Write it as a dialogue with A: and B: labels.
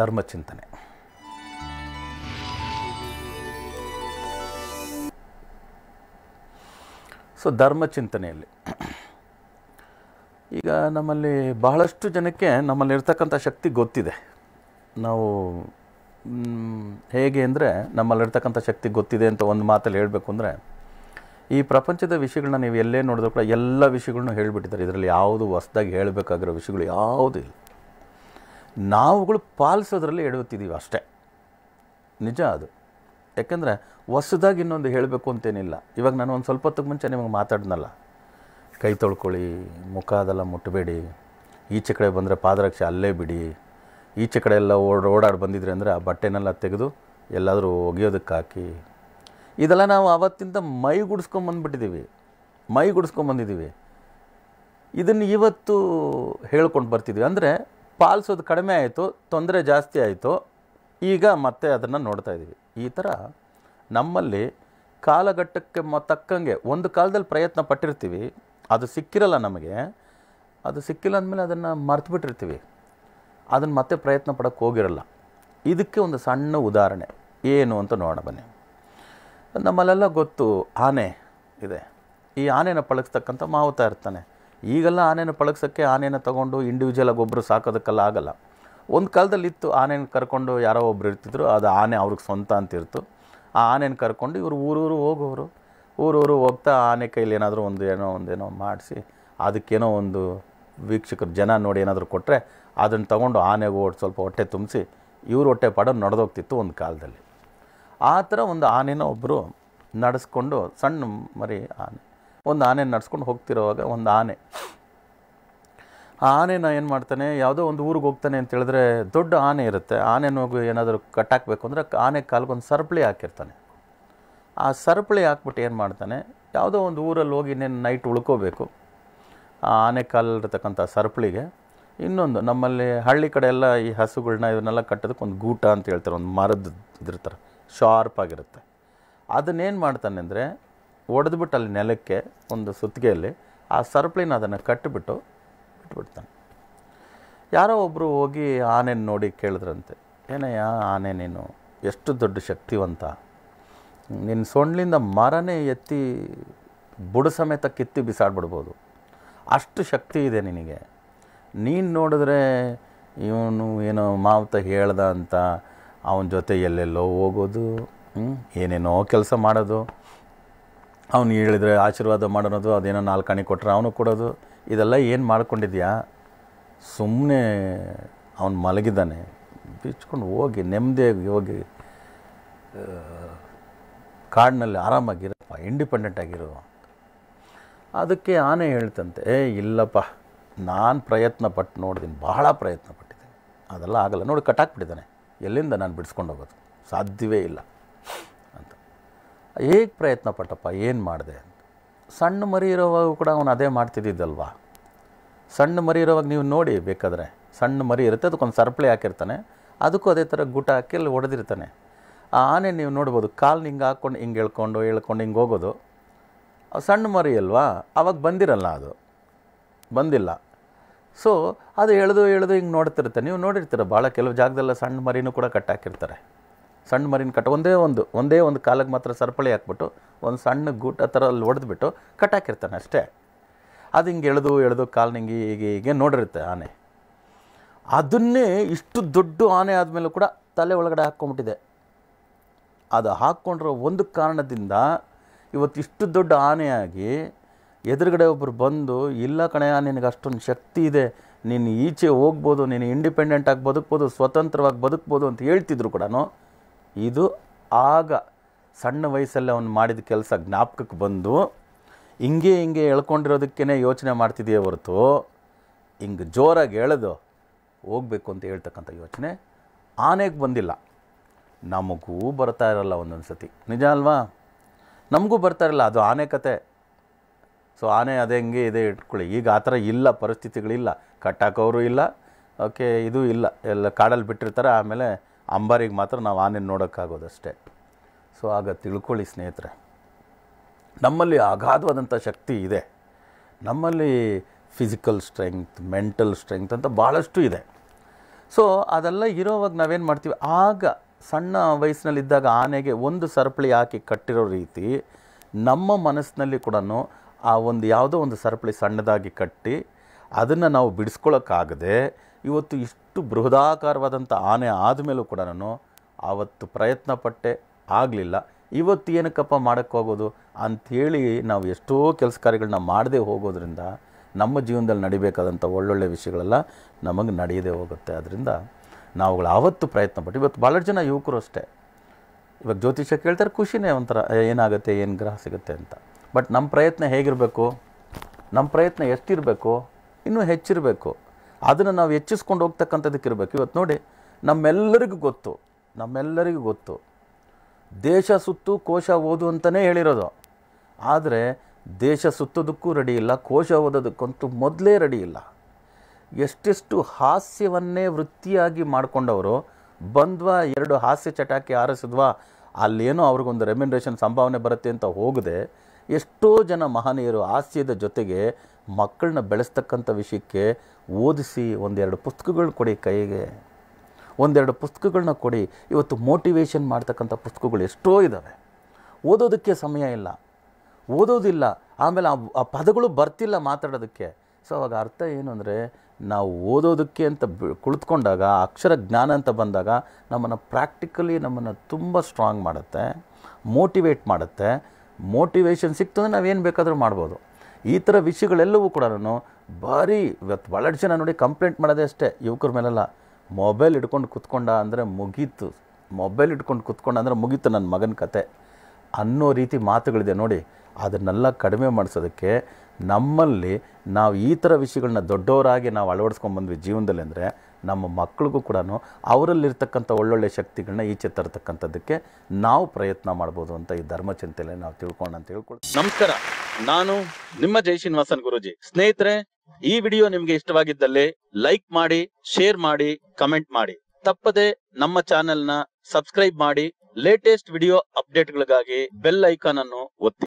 A: ಧರ್ಮಚಿಂತನೆ so ಚಿಂತನೆಯಲ್ಲಿ ಈಗ ನಮ್ಮಲ್ಲಿ ಬಹಳಷ್ಟು ಜನಕ್ಕೆ ನಮ್ಮಲ್ಲಿರ್ತಕ್ಕಂಥ ಶಕ್ತಿ ಗೊತ್ತಿದೆ ನಾವು ಹೇಗೆ ಅಂದರೆ ನಮ್ಮಲ್ಲಿರ್ತಕ್ಕಂಥ ಶಕ್ತಿ ಗೊತ್ತಿದೆ ಅಂತ ಒಂದು ಮಾತಲ್ಲಿ ಹೇಳಬೇಕು ಅಂದರೆ ಈ ಪ್ರಪಂಚದ ವಿಷಯಗಳನ್ನ ನೀವು ಎಲ್ಲೇ ನೋಡಿದ್ರು ಕೂಡ ಎಲ್ಲ ವಿಷಯಗಳನ್ನೂ ಹೇಳಿಬಿಟ್ಟಿದ್ದಾರೆ ಇದರಲ್ಲಿ ಯಾವುದು ಹೊಸ್ದಾಗಿ ಹೇಳಬೇಕಾಗಿರೋ ವಿಷಯಗಳು ಯಾವುದೂ ಇಲ್ಲ ನಾವುಗಳು ಪಾಲಿಸೋದ್ರಲ್ಲಿ ಎಡವುತ್ತಿದ್ದೀವಿ ಅಷ್ಟೇ ನಿಜ ಅದು ಯಾಕೆಂದರೆ ಹೊಸದಾಗಿ ಇನ್ನೊಂದು ಹೇಳಬೇಕು ಅಂತೇನಿಲ್ಲ ಇವಾಗ ನಾನು ಒಂದು ಸ್ವಲ್ಪ ಹೊತ್ತಿಗೆ ಮುಂಚೆ ನಿಮಗೆ ಮಾತಾಡ್ದಲ್ಲ ಕೈ ತೊಳ್ಕೊಳ್ಳಿ ಮುಖ ಅದೆಲ್ಲ ಮುಟ್ಟಬೇಡಿ ಈಚೆ ಕಡೆ ಬಂದರೆ ಪಾದರಕ್ಷೆ ಅಲ್ಲೇ ಬಿಡಿ ಈಚೆ ಕಡೆ ಎಲ್ಲ ಓಡ್ ಓಡಾಡಿ ಬಂದಿದ್ರಿ ಅಂದರೆ ಆ ಬಟ್ಟೆನೆಲ್ಲ ತೆಗೆದು ಎಲ್ಲಾದರೂ ಒಗೆಯೋದಕ್ಕೆ ಹಾಕಿ ಇದೆಲ್ಲ ನಾವು ಆವತ್ತಿಂದ ಮೈಗೂಡಿಸ್ಕೊಂಬಂದ್ಬಿಟ್ಟಿದ್ದೀವಿ ಗುಡಿಸ್ಕೊಂಬಂದಿದ್ದೀವಿ ಇದನ್ನು ಇವತ್ತು ಹೇಳ್ಕೊಂಡು ಬರ್ತಿದ್ದೀವಿ ಅಂದರೆ ಪಾಲಿಸೋದು ಕಡಿಮೆ ಆಯಿತು ತೊಂದರೆ ಜಾಸ್ತಿ ಆಯಿತು ಈಗ ಮತ್ತೆ ಅದನ್ನು ನೋಡ್ತಾ ಇದ್ದೀವಿ ಈ ಥರ ನಮ್ಮಲ್ಲಿ ಕಾಲಘಟ್ಟಕ್ಕೆ ಮ ತಕ್ಕಂಗೆ ಒಂದು ಕಾಲದಲ್ಲಿ ಪ್ರಯತ್ನ ಪಟ್ಟಿರ್ತೀವಿ ಅದು ಸಿಕ್ಕಿರಲ್ಲ ನಮಗೆ ಅದು ಸಿಕ್ಕಿಲ್ಲ ಅಂದಮೇಲೆ ಅದನ್ನು ಮರ್ತು ಬಿಟ್ಟಿರ್ತೀವಿ ಅದನ್ನು ಮತ್ತೆ ಪ್ರಯತ್ನ ಪಡೋಕ್ಕೆ ಹೋಗಿರಲ್ಲ ಇದಕ್ಕೆ ಒಂದು ಸಣ್ಣ ಉದಾಹರಣೆ ಏನು ಅಂತ ನೋಡೋಣ ಬನ್ನಿ ನಮ್ಮಲ್ಲೆಲ್ಲ ಗೊತ್ತು ಆನೆ ಇದೆ ಈ ಆನೆನ ಪಳಗಿಸ್ತಕ್ಕಂಥ ಮಾವುತ ಇರ್ತಾನೆ ಈಗೆಲ್ಲ ಆನೆಯನ್ನು ಪಳಗ್ಸೋಕ್ಕೆ ಆನೆನ ತೊಗೊಂಡು ಆಗಿ ಒಬ್ಬರು ಸಾಕೋದಕ್ಕೆಲ್ಲ ಆಗಲ್ಲ ಒಂದು ಕಾಲದಲ್ಲಿ ಇತ್ತು ಆನೆನ ಕರ್ಕೊಂಡು ಯಾರೋ ಒಬ್ಬರು ಇರ್ತಿದ್ರು ಅದು ಆನೆ ಅವ್ರಿಗೆ ಸ್ವಂತ ಅಂತಿರ್ತು ಆ ಆನೆನ ಕರ್ಕೊಂಡು ಇವರು ಊರೂರು ಹೋಗೋರು ಊರೂರು ಹೋಗ್ತಾ ಆನೆ ಕೈಲಿ ಏನಾದರೂ ಒಂದು ಏನೋ ಒಂದೇನೋ ಮಾಡಿಸಿ ಅದಕ್ಕೇನೋ ಒಂದು ವೀಕ್ಷಕರು ಜನ ನೋಡಿ ಏನಾದರೂ ಕೊಟ್ಟರೆ ಅದನ್ನು ತೊಗೊಂಡು ಆನೆಗೂ ಸ್ವಲ್ಪ ಹೊಟ್ಟೆ ತುಂಬಿಸಿ ಇವ್ರ ಹೊಟ್ಟೆ ಪಾಡ ನಡೆದೋಗ್ತಿತ್ತು ಒಂದು ಕಾಲದಲ್ಲಿ ಆ ಥರ ಒಂದು ಆನೆನ ಒಬ್ಬರು ನಡೆಸ್ಕೊಂಡು ಸಣ್ಣ ಮರಿ ಆನೆ ಒಂದು ಆನೆ ನಡ್ಸ್ಕೊಂಡು ಹೋಗ್ತಿರೋವಾಗ ಒಂದು ಆನೆ ಆ ಆನೆನ ಏನು ಮಾಡ್ತಾನೆ ಯಾವುದೋ ಒಂದು ಊರಿಗೆ ಹೋಗ್ತಾನೆ ಅಂತ ಹೇಳಿದ್ರೆ ದೊಡ್ಡ ಆನೆ ಇರುತ್ತೆ ಆನೆನೋಗಿ ಏನಾದರೂ ಕಟ್ಟಾಕಬೇಕು ಅಂದರೆ ಆನೆ ಕಾಲ್ಗೊಂದು ಸರಪಳಿ ಹಾಕಿರ್ತಾನೆ ಆ ಸರಪಳಿ ಹಾಕ್ಬಿಟ್ಟು ಏನು ಮಾಡ್ತಾನೆ ಯಾವುದೋ ಒಂದು ಊರಲ್ಲಿ ಹೋಗಿ ಇನ್ನೇನು ನೈಟ್ ಉಳ್ಕೋಬೇಕು ಆ ಆನೆ ಕಾಲಿರ್ತಕ್ಕಂಥ ಸರಪಳಿಗೆ ಇನ್ನೊಂದು ನಮ್ಮಲ್ಲಿ ಹಳ್ಳಿ ಕಡೆ ಎಲ್ಲ ಈ ಹಸುಗಳನ್ನ ಇದನ್ನೆಲ್ಲ ಕಟ್ಟೋದಕ್ಕೆ ಒಂದು ಗೂಟ ಅಂತ ಹೇಳ್ತಾರೆ ಒಂದು ಮರದ ಇದಿರ್ತಾರೆ ಶಾರ್ಪ್ ಆಗಿರುತ್ತೆ ಅದನ್ನೇನು ಮಾಡ್ತಾನೆ ಅಂದರೆ ಒಡೆದ್ಬಿಟ್ಟು ಅಲ್ಲಿ ನೆಲಕ್ಕೆ ಒಂದು ಸುತ್ತಿಗೆಯಲ್ಲಿ ಆ ಸರಪಳಿನ ಅದನ್ನು ಕಟ್ಟಿಬಿಟ್ಟು ಬಿಟ್ಬಿಡ್ತಾನೆ ಯಾರೋ ಒಬ್ಬರು ಹೋಗಿ ಆನೆ ನೋಡಿ ಕೇಳಿದ್ರಂತೆ ಏನಯ್ಯ ಆನೆ ನೀನು ಎಷ್ಟು ದೊಡ್ಡ ಶಕ್ತಿವಂತ ನಿನ್ನ ಸೊಂಡ್ಲಿಂದ ಮರನೇ ಎತ್ತಿ ಬುಡ ಸಮೇತ ಕಿತ್ತಿ ಬಿಸಾಡ್ಬಿಡ್ಬೋದು ಅಷ್ಟು ಶಕ್ತಿ ಇದೆ ನಿನಗೆ ನೀನು ನೋಡಿದ್ರೆ ಇವನು ಏನೋ ಮಾವತ ಹೇಳ್ದ ಅಂತ ಅವನ ಜೊತೆ ಎಲ್ಲೆಲ್ಲೋ ಹೋಗೋದು ಏನೇನೋ ಕೆಲಸ ಮಾಡೋದು ಅವನು ಹೇಳಿದರೆ ಆಶೀರ್ವಾದ ಮಾಡೋದು ಅದೇನೋ ನಾಲ್ಕು ಅಣೆ ಕೊಟ್ಟರೆ ಅವನು ಕೊಡೋದು ಇದೆಲ್ಲ ಏನು ಮಾಡ್ಕೊಂಡಿದ್ಯಾ ಸುಮ್ಮನೆ ಅವನು ಮಲಗಿದ್ದಾನೆ ಬಿಚ್ಕೊಂಡು ಹೋಗಿ ನೆಮ್ಮದಿಯಾಗಿ ಹೋಗಿ ಕಾಡಿನಲ್ಲಿ ಆರಾಮಾಗಿರಪ್ಪ ಇಂಡಿಪೆಂಡೆಂಟ್ ಆಗಿರೋ ಅದಕ್ಕೆ ಆನೆ ಹೇಳ್ತಂತೆ ಏ ಇಲ್ಲಪ್ಪ ನಾನು ಪ್ರಯತ್ನ ಪಟ್ಟು ನೋಡಿದ್ದೀನಿ ಬಹಳ ಪ್ರಯತ್ನ ಪಟ್ಟಿದ್ದೀನಿ ಅದೆಲ್ಲ ಆಗಲ್ಲ ನೋಡಿ ಕಟ್ಟಾಕ್ಬಿಟ್ಟಿದ್ದಾನೆ ಎಲ್ಲಿಂದ ನಾನು ಬಿಡಿಸ್ಕೊಂಡು ಹೋಗೋದು ಸಾಧ್ಯವೇ ಇಲ್ಲ ಹೇಗೆ ಪ್ರಯತ್ನ ಪಟ್ಟಪ್ಪ ಏನು ಮಾಡಿದೆ ಸಣ್ಣ ಮರಿ ಇರೋವಾಗ ಕೂಡ ಅವನು ಅದೇ ಮಾಡ್ತಿದ್ದಿದ್ದಲ್ವ ಸಣ್ಣ ಮರಿ ಇರೋವಾಗ ನೀವು ನೋಡಿ ಬೇಕಾದರೆ ಸಣ್ಣ ಮರಿ ಇರುತ್ತೆ ಅದಕ್ಕೊಂದು ಸರಪಳಿ ಹಾಕಿರ್ತಾನೆ ಅದಕ್ಕೂ ಅದೇ ಥರ ಗುಟ ಹಾಕಿ ಅಲ್ಲಿ ಹೊಡೆದಿರ್ತಾನೆ ಆ ಆನೆ ನೀವು ನೋಡ್ಬೋದು ಕಾಲು ಹಿಂಗೆ ಹಾಕ್ಕೊಂಡು ಹಿಂಗೆ ಎಳ್ಕೊಂಡು ಎಳ್ಕೊಂಡು ಹಿಂಗೆ ಹೋಗೋದು ಸಣ್ಣ ಮರಿ ಅಲ್ವಾ ಅವಾಗ ಬಂದಿರಲ್ಲ ಅದು ಬಂದಿಲ್ಲ ಸೊ ಅದು ಎಳೆದು ಎಳೆದು ಹಿಂಗೆ ನೋಡ್ತಿರುತ್ತೆ ನೀವು ನೋಡಿರ್ತೀರ ಭಾಳ ಕೆಲವು ಜಾಗದಲ್ಲ ಸಣ್ಣ ಮರಿನೂ ಕೂಡ ಕಟ್ಟಾಕಿರ್ತಾರೆ ಸಣ್ಣ ಮರಿನ ಕಟ್ ಒಂದೇ ಒಂದು ಒಂದೇ ಒಂದು ಕಾಲಕ್ಕೆ ಮಾತ್ರ ಸರಪಳಿ ಹಾಕ್ಬಿಟ್ಟು ಒಂದು ಸಣ್ಣ ಗೂಟ ಥರ ಅಲ್ಲಿ ಒಡೆದ್ಬಿಟ್ಟು ಕಟ್ಟಾಕಿರ್ತಾನೆ ಅಷ್ಟೇ ಅದು ಹಿಂಗೆ ಎಳೆದು ಎಳೆದು ಕಾಲು ಹಿಂಗೆ ಹೀಗೆ ಹೀಗೆ ನೋಡಿರುತ್ತೆ ಆನೆ ಅದನ್ನೇ ಇಷ್ಟು ದೊಡ್ಡ ಆನೆ ಆದಮೇಲೂ ಕೂಡ ತಲೆ ಒಳಗಡೆ ಹಾಕ್ಕೊಂಬಿಟ್ಟಿದೆ ಅದು ಹಾಕ್ಕೊಂಡಿರೋ ಒಂದು ಕಾರಣದಿಂದ ಇವತ್ತು ಇಷ್ಟು ದೊಡ್ಡ ಆನೆಯಾಗಿ ಎದುರುಗಡೆ ಒಬ್ಬರು ಬಂದು ಇಲ್ಲ ಕಣೆಯ ನಿನಗೆ ಅಷ್ಟೊಂದು ಶಕ್ತಿ ಇದೆ ನೀನು ಈಚೆ ಹೋಗ್ಬೋದು ನೀನು ಇಂಡಿಪೆಂಡೆಂಟಾಗಿ ಬದುಕ್ಬೋದು ಸ್ವತಂತ್ರವಾಗಿ ಬದುಕ್ಬೋದು ಅಂತ ಹೇಳ್ತಿದ್ರು ಕೂಡ ಇದು ಆಗ ಸಣ್ಣ ವಯಸ್ಸಲ್ಲಿ ಅವನು ಮಾಡಿದ ಕೆಲಸ ಜ್ಞಾಪಕಕ್ಕೆ ಬಂದು ಹಿಂಗೆ ಹಿಂಗೆ ಎಳ್ಕೊಂಡಿರೋದಕ್ಕೇ ಯೋಚನೆ ಮಾಡ್ತಿದೆಯೇ ಹೊರತು ಹಿಂಗೆ ಜೋರಾಗಿ ಹೇಳೋದು ಹೋಗಬೇಕು ಅಂತ ಹೇಳ್ತಕ್ಕಂಥ ಯೋಚನೆ ಆನೆಗೆ ಬಂದಿಲ್ಲ ನಮಗೂ ಬರ್ತಾ ಇರಲ್ಲ ಒಂದೊಂದು ಸತಿ ನಿಜ ಅಲ್ವಾ ನಮಗೂ ಬರ್ತಾ ಇರಲ್ಲ ಅದು ಆನೆ ಕತೆ ಸೊ ಆನೆ ಅದೇ ಹಿಂಗೆ ಇದೆ ಇಟ್ಕೊಳ್ಳಿ ಈಗ ಆ ಥರ ಇಲ್ಲ ಪರಿಸ್ಥಿತಿಗಳಿಲ್ಲ ಕಟ್ಟಾಕೋರು ಇಲ್ಲ ಓಕೆ ಇದು ಇಲ್ಲ ಎಲ್ಲ ಕಾಡಲ್ಲಿ ಬಿಟ್ಟಿರ್ತಾರೆ ಆಮೇಲೆ ಅಂಬಾರಿಗೆ ಮಾತ್ರ ನಾವು ಆನೆ ನೋಡೋಕ್ಕಾಗೋದಷ್ಟೇ ಸೊ ಆಗ ತಿಳ್ಕೊಳ್ಳಿ ಸ್ನೇಹಿತರೆ ನಮ್ಮಲ್ಲಿ ಅಗಾಧವಾದಂಥ ಶಕ್ತಿ ಇದೆ ನಮ್ಮಲ್ಲಿ ಫಿಸಿಕಲ್ ಸ್ಟ್ರೆಂಗ್ತ್ ಮೆಂಟಲ್ ಸ್ಟ್ರೆಂಗ್ತ್ ಅಂತ ಭಾಳಷ್ಟು ಇದೆ ಸೊ ಅದೆಲ್ಲ ಇರೋವಾಗ ನಾವೇನು ಮಾಡ್ತೀವಿ ಆಗ ಸಣ್ಣ ವಯಸ್ಸಿನಲ್ಲಿದ್ದಾಗ ಆನೆಗೆ ಒಂದು ಸರಪಳಿ ಹಾಕಿ ಕಟ್ಟಿರೋ ರೀತಿ ನಮ್ಮ ಮನಸ್ಸಿನಲ್ಲಿ ಕೂಡ ಆ ಒಂದು ಯಾವುದೋ ಒಂದು ಸರಪಳಿ ಸಣ್ಣದಾಗಿ ಕಟ್ಟಿ ಅದನ್ನು ನಾವು ಬಿಡಿಸ್ಕೊಳೋಕ್ಕಾಗದೆ ಇವತ್ತು ಇಷ್ಟು ಬೃಹದಾಕಾರವಾದಂಥ ಆನೆ ಆದಮೇಲೂ ಕೂಡ ನಾನು ಆವತ್ತು ಪ್ರಯತ್ನ ಪಟ್ಟೆ ಆಗಲಿಲ್ಲ ಇವತ್ತು ಏನಕ್ಕಪ್ಪ ಮಾಡೋಕ್ಕೋಗೋದು ಅಂಥೇಳಿ ನಾವು ಎಷ್ಟೋ ಕೆಲಸ ಕಾರ್ಯಗಳನ್ನ ಮಾಡದೇ ಹೋಗೋದ್ರಿಂದ ನಮ್ಮ ಜೀವನದಲ್ಲಿ ನಡಿಬೇಕಾದಂಥ ಒಳ್ಳೊಳ್ಳೆ ವಿಷಯಗಳೆಲ್ಲ ನಮಗೆ ನಡೆಯದೇ ಹೋಗುತ್ತೆ ಆದ್ದರಿಂದ ನಾವುಗಳು ಆವತ್ತು ಪ್ರಯತ್ನ ಪಟ್ಟು ಇವತ್ತು ಭಾಳಷ್ಟು ಜನ ಯುವಕರು ಅಷ್ಟೇ ಇವಾಗ ಜ್ಯೋತಿಷ್ಯ ಕೇಳ್ತಾರೆ ಖುಷಿನೇ ಒಂಥರ ಏನಾಗುತ್ತೆ ಏನು ಗ್ರಹ ಸಿಗುತ್ತೆ ಅಂತ ಬಟ್ ನಮ್ಮ ಪ್ರಯತ್ನ ಹೇಗಿರಬೇಕು ನಮ್ಮ ಪ್ರಯತ್ನ ಎಷ್ಟಿರಬೇಕು ಇನ್ನೂ ಹೆಚ್ಚಿರಬೇಕು ಅದನ್ನು ನಾವು ಹೆಚ್ಚಿಸ್ಕೊಂಡು ಹೋಗ್ತಕ್ಕಂಥದಕ್ಕೆ ಇರಬೇಕು ಇವತ್ತು ನೋಡಿ ನಮ್ಮೆಲ್ಲರಿಗೂ ಗೊತ್ತು ನಮ್ಮೆಲ್ಲರಿಗೂ ಗೊತ್ತು ದೇಶ ಸುತ್ತು ಕೋಶ ಓದು ಅಂತಲೇ ಹೇಳಿರೋದು ಆದರೆ ದೇಶ ಸುತ್ತೋದಕ್ಕೂ ರೆಡಿ ಇಲ್ಲ ಕೋಶ ಓದೋದಕ್ಕಂತೂ ಮೊದಲೇ ರೆಡಿ ಇಲ್ಲ ಎಷ್ಟೆಷ್ಟು ಹಾಸ್ಯವನ್ನೇ ವೃತ್ತಿಯಾಗಿ ಮಾಡಿಕೊಂಡವರು ಬಂದ್ವಾ ಎರಡು ಹಾಸ್ಯ ಚಟಾಕಿ ಆರಿಸಿದ್ವಾ ಅಲ್ಲೇನೋ ಅವ್ರಿಗೊಂದು ರೆಮ್ಯುನ್ರೇಷನ್ ಸಂಭಾವನೆ ಬರುತ್ತೆ ಅಂತ ಹೋಗದೆ ಎಷ್ಟೋ ಜನ ಮಹನೀಯರು ಹಾಸ್ಯದ ಜೊತೆಗೆ ಮಕ್ಕಳನ್ನ ಬೆಳೆಸ್ತಕ್ಕಂಥ ವಿಷಯಕ್ಕೆ ಓದಿಸಿ ಒಂದೆರಡು ಪುಸ್ತಕಗಳನ್ನ ಕೊಡಿ ಕೈಗೆ ಒಂದೆರಡು ಪುಸ್ತಕಗಳನ್ನ ಕೊಡಿ ಇವತ್ತು ಮೋಟಿವೇಶನ್ ಮಾಡ್ತಕ್ಕಂಥ ಪುಸ್ತಕಗಳು ಎಷ್ಟೋ ಇದ್ದಾವೆ ಓದೋದಕ್ಕೆ ಸಮಯ ಇಲ್ಲ ಓದೋದಿಲ್ಲ ಆಮೇಲೆ ಆ ಪದಗಳು ಬರ್ತಿಲ್ಲ ಮಾತಾಡೋದಕ್ಕೆ ಸೊ ಅವಾಗ ಅರ್ಥ ಏನು ಅಂದರೆ ನಾವು ಓದೋದಕ್ಕೆ ಅಂತ ಕುಳಿತುಕೊಂಡಾಗ ಅಕ್ಷರ ಜ್ಞಾನ ಅಂತ ಬಂದಾಗ ನಮ್ಮನ್ನು ಪ್ರಾಕ್ಟಿಕಲಿ ನಮ್ಮನ್ನು ತುಂಬ ಸ್ಟ್ರಾಂಗ್ ಮಾಡುತ್ತೆ ಮೋಟಿವೇಟ್ ಮಾಡುತ್ತೆ ಮೋಟಿವೇಶನ್ ಸಿಕ್ತಂದ್ರೆ ನಾವೇನು ಬೇಕಾದರೂ ಮಾಡ್ಬೋದು ಈ ಥರ ವಿಷಯಗಳೆಲ್ಲವೂ ಕೂಡ ಭಾರಿ ಇವತ್ತು ಭಾಳಷ್ಟು ಜನ ನೋಡಿ ಕಂಪ್ಲೇಂಟ್ ಮಾಡೋದೇ ಅಷ್ಟೇ ಯುವಕರ ಮೇಲೆಲ್ಲ ಮೊಬೈಲ್ ಇಟ್ಕೊಂಡು ಕುತ್ಕೊಂಡ ಅಂದರೆ ಮುಗೀತು ಮೊಬೈಲ್ ಇಟ್ಕೊಂಡು ಕುತ್ಕೊಂಡ ಅಂದರೆ ಮುಗೀತು ನನ್ನ ಮಗನ ಕತೆ ಅನ್ನೋ ರೀತಿ ಮಾತುಗಳಿದೆ ನೋಡಿ ಅದನ್ನೆಲ್ಲ ಕಡಿಮೆ ಮಾಡಿಸೋದಕ್ಕೆ ನಮ್ಮಲ್ಲಿ ನಾವು ಈ ಥರ ವಿಷಯಗಳನ್ನ ದೊಡ್ಡವರಾಗಿ ನಾವು ಅಳವಡಿಸ್ಕೊಂಬಂದ್ವಿ ಜೀವನದಲ್ಲಿ ಅಂದರೆ ನಮ್ಮ ಮಕ್ಕಳಿಗೂ ಕೂಡ ಅವರಲ್ಲಿರ್ತಕ್ಕಂಥ ಒಳ್ಳೊಳ್ಳೆ ಶಕ್ತಿಗಳನ್ನ ಈಚೆ ತರತಕ್ಕಂಥದ್ದಕ್ಕೆ ನಾವು ಪ್ರಯತ್ನ ಮಾಡ್ಬೋದು ಅಂತ ಈ ಧರ್ಮ ಚಿಂತೆಯಲ್ಲಿ ನಾವು ತಿಳ್ಕೊಂಡಂತ ಅಂತ ನಮಸ್ಕಾರ ನಾನು ನಿಮ್ಮ ಜೈ ಶ್ರೀನಿವಾಸನ್ ಗುರುಜಿ ಸ್ನೇಹಿತರೆ ಈ ವಿಡಿಯೋ ನಿಮ್ಗೆ ಇಷ್ಟವಾಗಿದ್ದಲ್ಲಿ ಲೈಕ್ ಮಾಡಿ ಶೇರ್ ಮಾಡಿ ಕಮೆಂಟ್ ಮಾಡಿ ತಪ್ಪದೆ ನಮ್ಮ ಚಾನೆಲ್ನ ಸಬ್ಸ್ಕ್ರೈಬ್ ಮಾಡಿ ಲೇಟೆಸ್ಟ್ ವಿಡಿಯೋ ಅಪ್ಡೇಟ್ಗಳಿಗಾಗಿ ಬೆಲ್ ಐಕಾನ್ ಅನ್ನು ಒತ್ತಿ